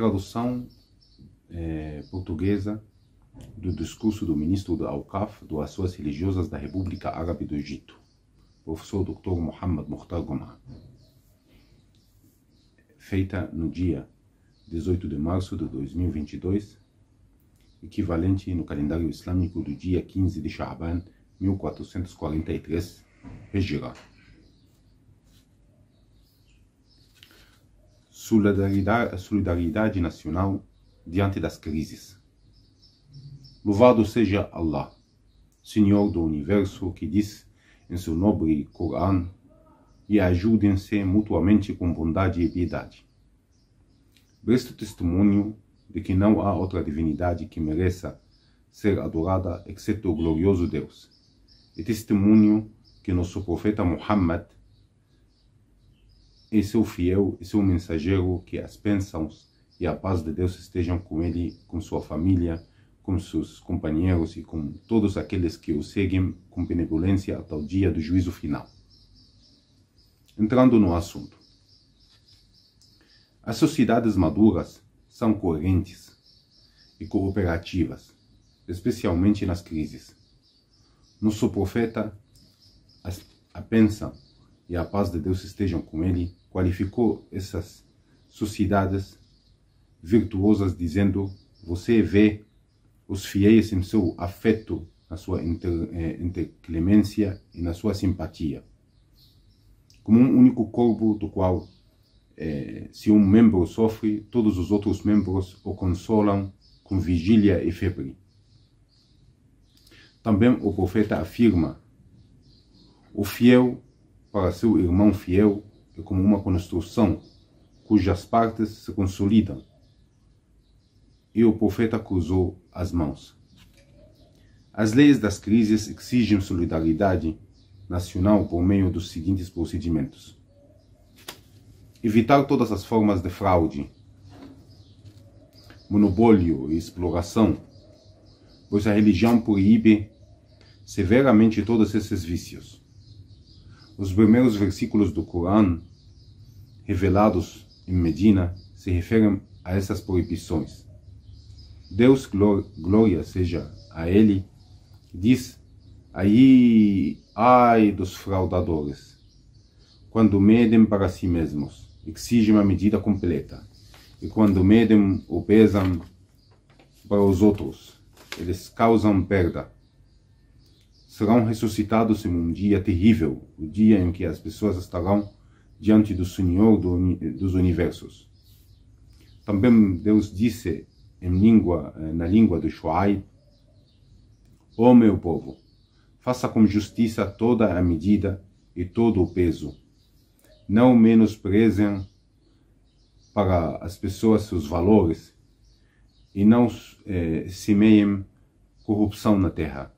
tradução é, portuguesa do discurso do ministro da Alcaf do Ações Religiosas da República Árabe do Egito, professor Dr. Mohamed Mukhtar Goma, feita no dia 18 de março de 2022, equivalente no calendário islâmico do dia 15 de Sha'ban 1443, Hijra. solidariedade, solidariedade nacional diante das crises. Louvado seja Allah, Senhor do Universo, que diz em seu nobre Corão: e ajudem-se mutuamente com bondade e piedade. Presto testemunho de que não há outra divindade que mereça ser adorada exceto o glorioso Deus. E testemunho que nosso profeta Muhammad esse é o fiel, e é mensageiro que as bênçãos e a paz de Deus estejam com ele, com sua família, com seus companheiros e com todos aqueles que o seguem com benevolência até o dia do juízo final. Entrando no assunto. As sociedades maduras são coerentes e cooperativas, especialmente nas crises. Nosso profeta a pensa e a paz de Deus estejam com ele, qualificou essas sociedades virtuosas dizendo: Você vê os fiéis em seu afeto, na sua eh, interclemência e na sua simpatia, como um único corpo do qual, eh, se um membro sofre, todos os outros membros o consolam com vigília e febre. Também o profeta afirma: O fiel para seu irmão fiel é como uma construção cujas partes se consolidam. E o profeta cruzou as mãos. As leis das crises exigem solidariedade nacional por meio dos seguintes procedimentos: evitar todas as formas de fraude, monopólio e exploração, pois a religião proíbe severamente todos esses vícios os primeiros versículos do Corão, revelados em Medina, se referem a essas proibições. Deus, glória seja a Ele, diz: Aí, ai dos fraudadores, quando medem para si mesmos, exigem a medida completa, e quando medem ou pesam para os outros, eles causam perda serão ressuscitados em um dia terrível, o dia em que as pessoas estarão diante do Senhor dos universos. Também Deus disse língua, eh, na língua do Shuai, Ó oh, meu povo, faça com justiça toda a medida e todo o peso. Não menosprezem para as pessoas seus valores e não eh, semeiem corrupção na terra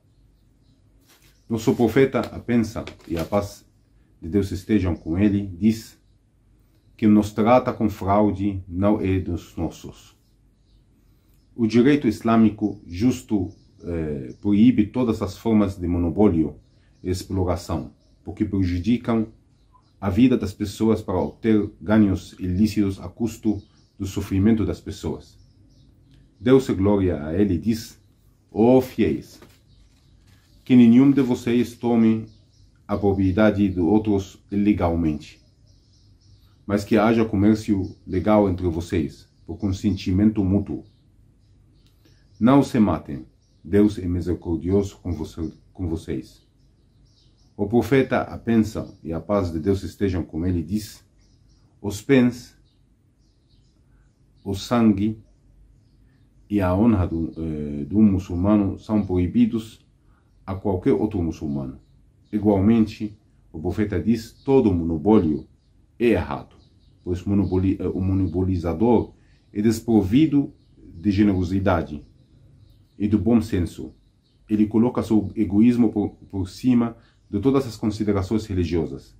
nosso profeta, a pensa e a paz de Deus estejam com ele, diz que nos trata com fraude não é dos nossos. O direito islâmico justo eh, proíbe todas as formas de monopólio e exploração, porque prejudicam a vida das pessoas para obter ganhos ilícitos a custo do sofrimento das pessoas. Deus glória a ele diz, ó oh, fiéis, que nenhum de vocês tome a propriedade de outros legalmente, mas que haja comércio legal entre vocês, por consentimento mútuo. Não se matem, Deus é misericordioso com, você, com vocês. O profeta a bênção e a paz de Deus estejam com ele, diz, os pens, o sangue e a honra do, eh, do muçulmano são proibidos a qualquer outro muçulmano. Igualmente, o profeta diz todo monopólio é errado, pois eh, o monopolizador é desprovido de generosidade e do bom senso. Ele coloca seu egoísmo por, por cima de todas as considerações religiosas,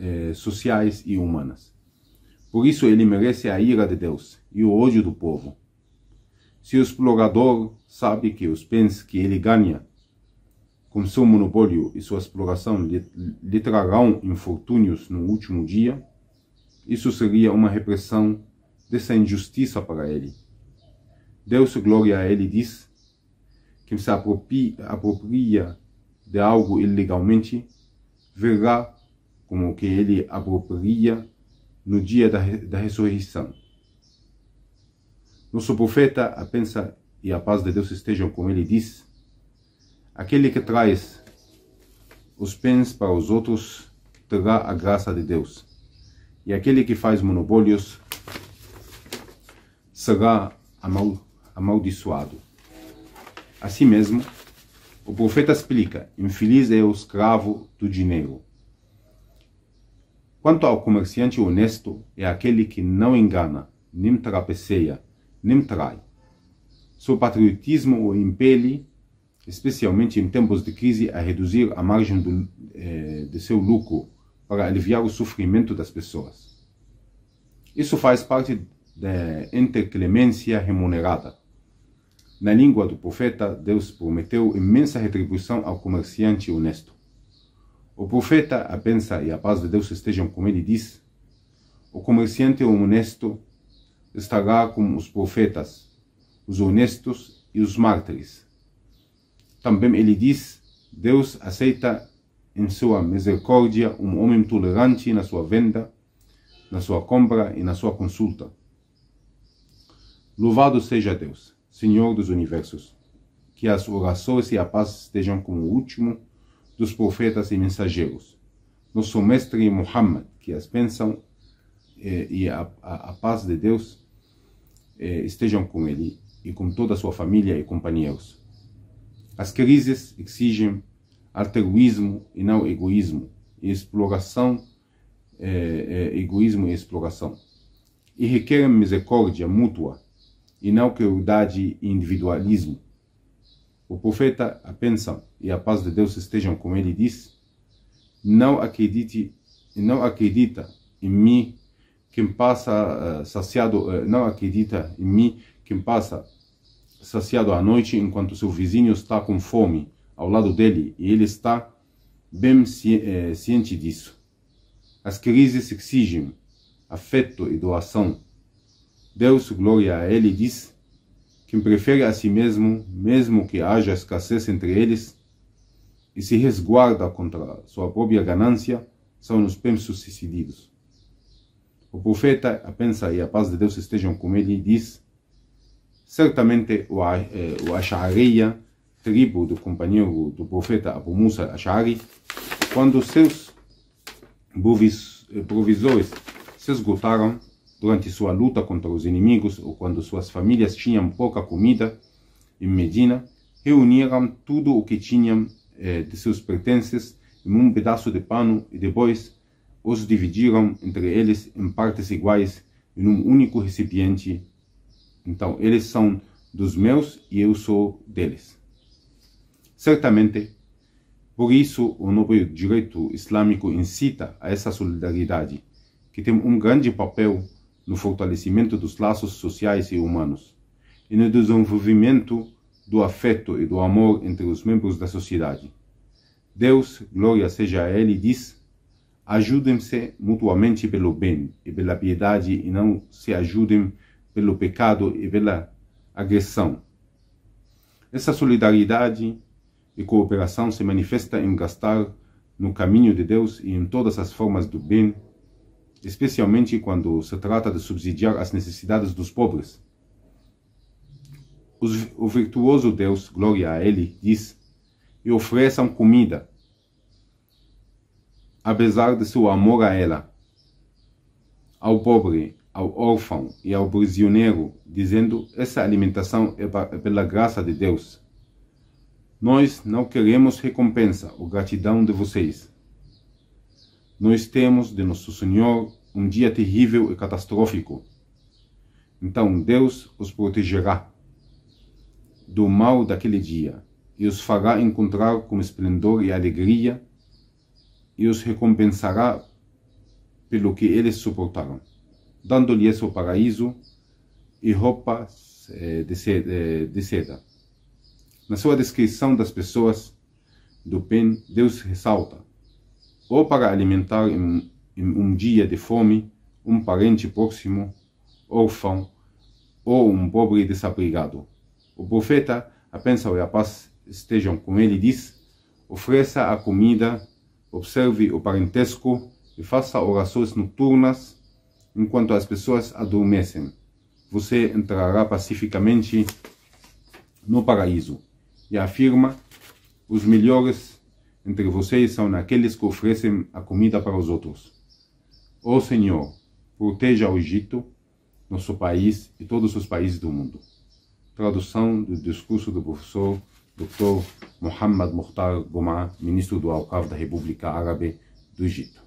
eh, sociais e humanas. Por isso ele merece a ira de Deus e o ódio do povo. Se o explorador sabe que os bens que ele ganha com seu monopólio e sua exploração lhe, lhe trarão infortúnios no último dia, isso seria uma repressão dessa injustiça para ele. Deus, glória a ele, diz: quem se apropria, apropria de algo ilegalmente verá como que ele apropria no dia da, da ressurreição. Nosso profeta, a pensa e a paz de Deus estejam com ele, diz: Aquele que traz os bens para os outros terá a graça de Deus, e aquele que faz monopólios será amal amaldiçoado. Assim mesmo, o profeta explica: infeliz é o escravo do dinheiro. Quanto ao comerciante honesto, é aquele que não engana, nem trapeceia nem trai. Seu patriotismo o impele, especialmente em tempos de crise, a reduzir a margem do, eh, de seu lucro para aliviar o sofrimento das pessoas. Isso faz parte da interclemência remunerada. Na língua do profeta, Deus prometeu imensa retribuição ao comerciante honesto. O profeta, a bênção e a paz de Deus estejam com ele, diz: O comerciante é honesto estará com os profetas, os honestos e os mártires. Também ele diz: Deus aceita em sua misericórdia um homem tolerante na sua venda, na sua compra e na sua consulta. Louvado seja Deus, Senhor dos universos, que as orações e a paz estejam com o último dos profetas e mensageiros, nosso mestre Muhammad, que as pensam eh, e a, a, a paz de Deus eh, estejam com ele e com toda a sua família e companheiros. As crises exigem altruísmo e não egoísmo, e exploração, eh, eh, egoísmo e exploração. E requerem misericórdia mútua e não crueldade e individualismo. O profeta, a bênção e a paz de Deus estejam com ele, diz: Não acredite, não acredita em mim quem passa eh, saciado eh, não acredita em mim. Quem passa saciado à noite enquanto seu vizinho está com fome ao lado dele e ele está bem eh, ciente disso. As crises exigem afeto e doação. Deus, glória a Ele, diz: quem prefere a si mesmo, mesmo que haja escassez entre eles, e se resguarda contra sua própria ganância, são os bem-sucedidos. O profeta, a pensa e a paz de Deus estejam com ele, diz: Certamente o, eh, o Ash'ariya, tribo do companheiro do profeta Abu Musa Ash'ari, quando seus eh, provisores se esgotaram durante sua luta contra os inimigos ou quando suas famílias tinham pouca comida em Medina, reuniram tudo o que tinham eh, de seus pertences em um pedaço de pano e depois os dividiram entre eles em partes iguais em um único recipiente. Então, eles são dos meus e eu sou deles. Certamente, por isso o novo direito islâmico incita a essa solidariedade, que tem um grande papel no fortalecimento dos laços sociais e humanos, e no desenvolvimento do afeto e do amor entre os membros da sociedade. Deus, glória seja a Ele, diz Ajudem-se mutuamente pelo bem e pela piedade e não se ajudem pelo pecado e pela agressão. Essa solidariedade e cooperação se manifesta em gastar no caminho de Deus e em todas as formas do bem, especialmente quando se trata de subsidiar as necessidades dos pobres. O virtuoso Deus, glória a Ele, diz: e ofereçam comida apesar de seu amor a ela, ao pobre, ao órfão e ao prisioneiro, dizendo: Essa alimentação é, é pela graça de Deus. Nós não queremos recompensa ou gratidão de vocês. Nós temos de Nosso Senhor um dia terrível e catastrófico. Então Deus os protegerá do mal daquele dia e os fará encontrar com esplendor e alegria e os recompensará pelo que eles suportaram, dando-lhes o paraíso e roupas eh, eh, de, seda, Na sua descrição das pessoas do bem, Deus ressalta: ou para alimentar em, um dia de fome um parente próximo, órfão, ou um pobre desabrigado. O profeta, a bênção e a paz estejam com ele, diz: ofereça a comida observe o parentesco e faça orações noturnas enquanto as pessoas adormecem. Você entrará pacificamente no paraíso. E afirma: os melhores entre vocês são aqueles que oferecem a comida para os outros. Ó oh Senhor, proteja o Egito, nosso país e todos os países do mundo. Tradução do discurso do professor Dr. Muhammad Mukhtar Gomar, ministro do Alcaf da República Árabe do Egito.